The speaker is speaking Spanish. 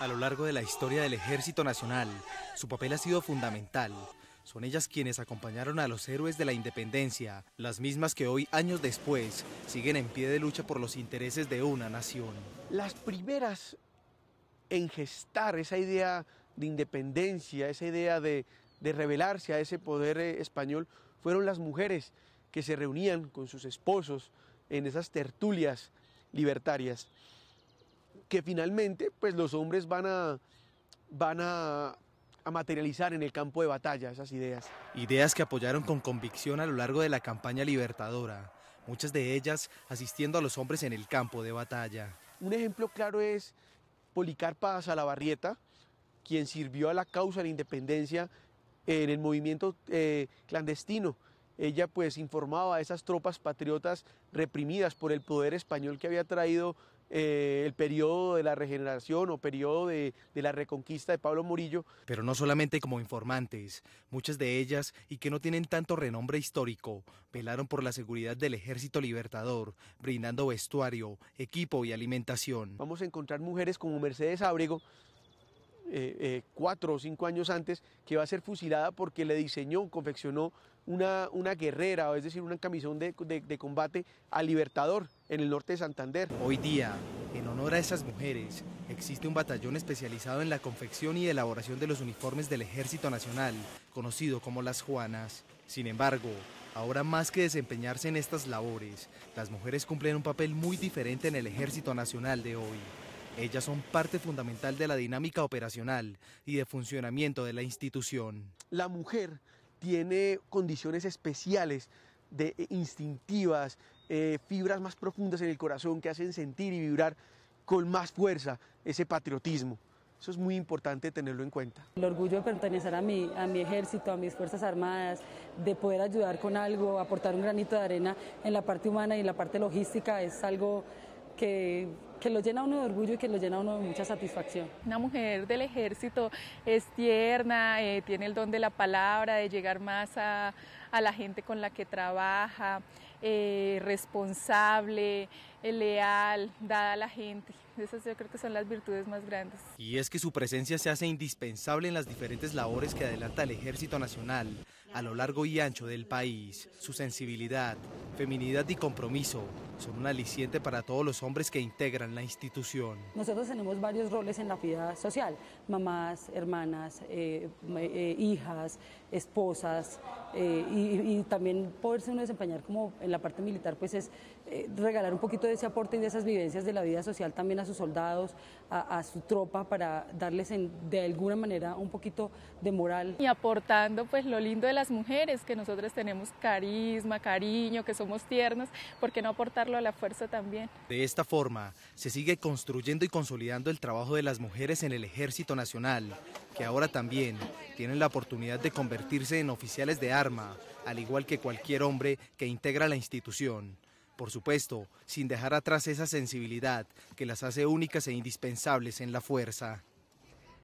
A lo largo de la historia del Ejército Nacional, su papel ha sido fundamental. Son ellas quienes acompañaron a los héroes de la independencia, las mismas que hoy, años después, siguen en pie de lucha por los intereses de una nación. Las primeras en gestar esa idea de independencia, esa idea de, de rebelarse a ese poder eh, español, fueron las mujeres que se reunían con sus esposos en esas tertulias libertarias que finalmente pues los hombres van a, van a, materializar en el campo de batalla esas ideas. Ideas que apoyaron con convicción a lo largo de la campaña libertadora, muchas de ellas asistiendo a los hombres en el campo de batalla. Un ejemplo claro es Policarpa Salabarrieta, quien sirvió a la causa de la independencia en el movimiento eh, clandestino ella pues informaba a esas tropas patriotas reprimidas por el poder español que había traído eh, el periodo de la regeneración o periodo de, la reconquista de Pablo Murillo. Pero no solamente como informantes, muchas de ellas, y que no tienen tanto renombre histórico, velaron por la seguridad del ejército libertador, brindando vestuario, equipo y alimentación. Vamos a encontrar mujeres como Mercedes Ábrego, eh, eh, cuatro o cinco años antes, que va a ser fusilada porque le diseñó, confeccionó una, una guerrera, o es decir, una camisón de, de combate al Libertador en el norte de Santander. Hoy día, en honor a esas mujeres, existe un batallón especializado en la confección y elaboración de los uniformes del Ejército Nacional, conocido como las Juanas. Sin embargo, Ahora más que desempeñarse en estas labores, las mujeres cumplen un papel muy diferente en el Ejército Nacional de hoy. Ellas son parte fundamental de la dinámica operacional y de funcionamiento de la institución. La mujer tiene condiciones especiales de eh, instintivas, eh, fibras más profundas en el corazón que hacen sentir y vibrar con más fuerza ese patriotismo. Eso es muy importante tenerlo en cuenta. El orgullo de pertenecer a mi, a mi ejército, a mis Fuerzas Armadas, de poder ayudar con algo, aportar un granito de arena en la parte humana y en la parte logística es algo que que lo llena uno de orgullo y que lo llena uno de mucha satisfacción. Una mujer del ejército es tierna, eh, tiene el don de la palabra, de llegar más a, la gente con la que trabaja, eh, responsable, eh, leal, dada a la gente. Esas yo creo que son las virtudes más grandes. Y es que su presencia se hace indispensable en las diferentes labores que adelanta el Ejército Nacional a lo largo y ancho del país. Su sensibilidad, feminidad y compromiso son un aliciente para todos los hombres que integran la institución. Nosotros tenemos varios roles en la vida social, mamás, hermanas, eh, eh, hijas, esposas, eh, y, también poderse desempeñar como en la parte militar, pues es regalar un poquito de ese aporte y de esas vivencias de la vida social también a sus soldados, a, su tropa, para darles de alguna manera un poquito de moral. Y aportando pues lo lindo de las mujeres, que nosotros tenemos carisma, cariño, que somos tiernas, ¿por qué no aportarlo a la fuerza también? De esta forma, se sigue construyendo y consolidando el trabajo de las mujeres en el Ejército Nacional, que ahora también tienen la oportunidad de convertirse en oficiales de arma, al igual que cualquier hombre que integra la institución. Por supuesto, sin dejar atrás esa sensibilidad que las hace únicas e indispensables en la fuerza.